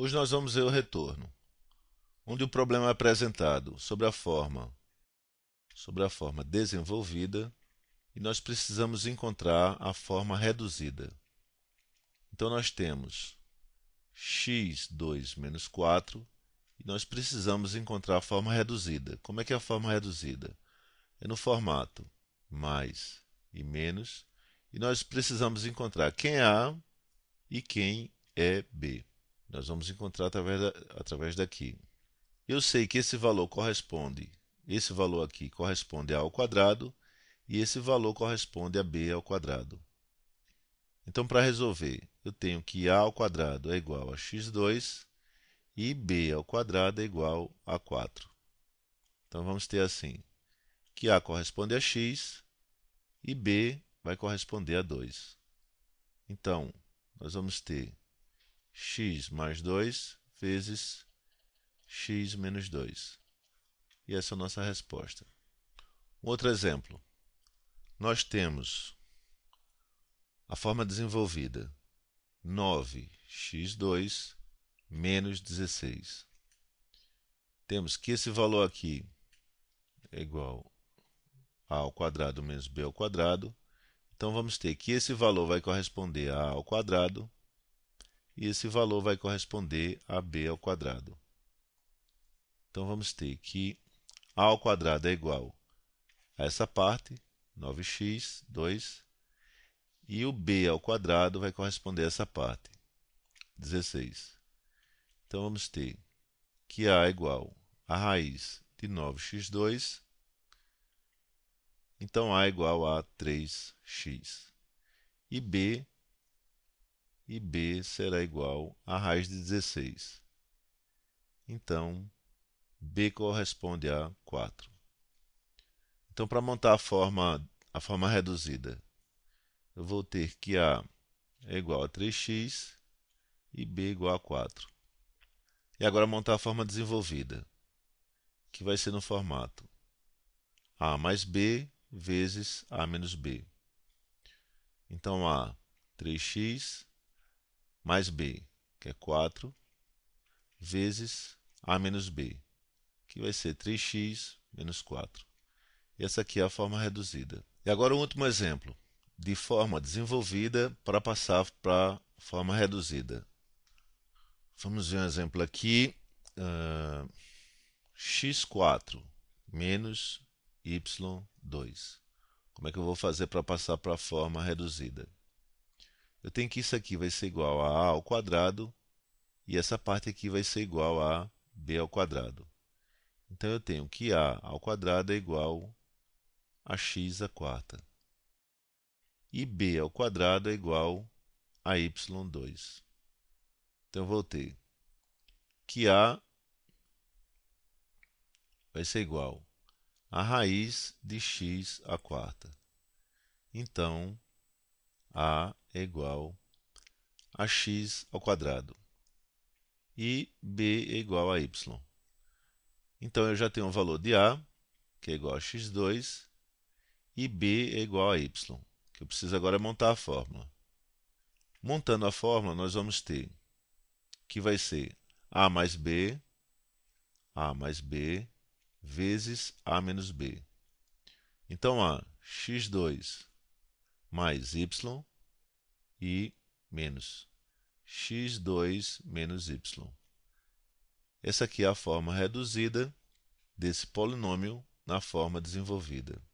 Hoje nós vamos ver o retorno, onde o problema é apresentado sobre a forma, sobre a forma desenvolvida e nós precisamos encontrar a forma reduzida. Então nós temos x2 menos 4 e nós precisamos encontrar a forma reduzida. Como é que é a forma reduzida? É no formato mais e menos e nós precisamos encontrar quem é A e quem é B. Nós vamos encontrar através, da, através daqui. Eu sei que esse valor corresponde, esse valor aqui corresponde a ao quadrado e esse valor corresponde a b ao quadrado. Então, para resolver, eu tenho que a ao quadrado é igual a x2 e b ao quadrado é igual a 4. Então, vamos ter assim, que a corresponde a x e b vai corresponder a 2. Então, nós vamos ter x mais 2 vezes x menos 2. E essa é a nossa resposta. Um outro exemplo. Nós temos a forma desenvolvida 9x2 menos 16. Temos que esse valor aqui é igual a ao quadrado menos b ao quadrado. Então vamos ter que esse valor vai corresponder a a ao quadrado e esse valor vai corresponder a b ao quadrado. Então vamos ter que a ao quadrado é igual a essa parte, 9x, 2, e o b ao quadrado vai corresponder a essa parte, 16. Então vamos ter que a é igual a raiz de 9x2, então a é igual a 3x. E b e b será igual a raiz de 16. Então, b corresponde a 4. Então, para montar a forma, a forma reduzida, eu vou ter que a é igual a 3x e b igual a 4. E agora montar a forma desenvolvida, que vai ser no formato a mais b vezes a menos b. Então, a 3x mais b, que é 4, vezes a menos b, que vai ser 3x menos 4. E essa aqui é a forma reduzida. E agora o um último exemplo, de forma desenvolvida para passar para forma reduzida. Vamos ver um exemplo aqui. Uh, ah, x4 menos y2. Como é que eu vou fazer para passar para a forma reduzida? eu tenho que isso aqui vai ser igual a A ao quadrado e essa parte aqui vai ser igual a B ao quadrado. Então eu tenho que A ao quadrado é igual a x à quarta. E B ao quadrado é igual a y2. Então eu que A vai ser igual a raiz de x à quarta. Então, a é igual a x ao quadrado e b é igual a y. Então eu já tenho o valor de a, que é igual a x2, e b é igual a y, que eu preciso agora montar a fórmula. Montando a fórmula, nós vamos ter que vai ser a mais b, a mais b, vezes a menos b. Então, a x2 mais y e menos x2 menos y. Essa aqui é a forma reduzida desse polinômio na forma desenvolvida.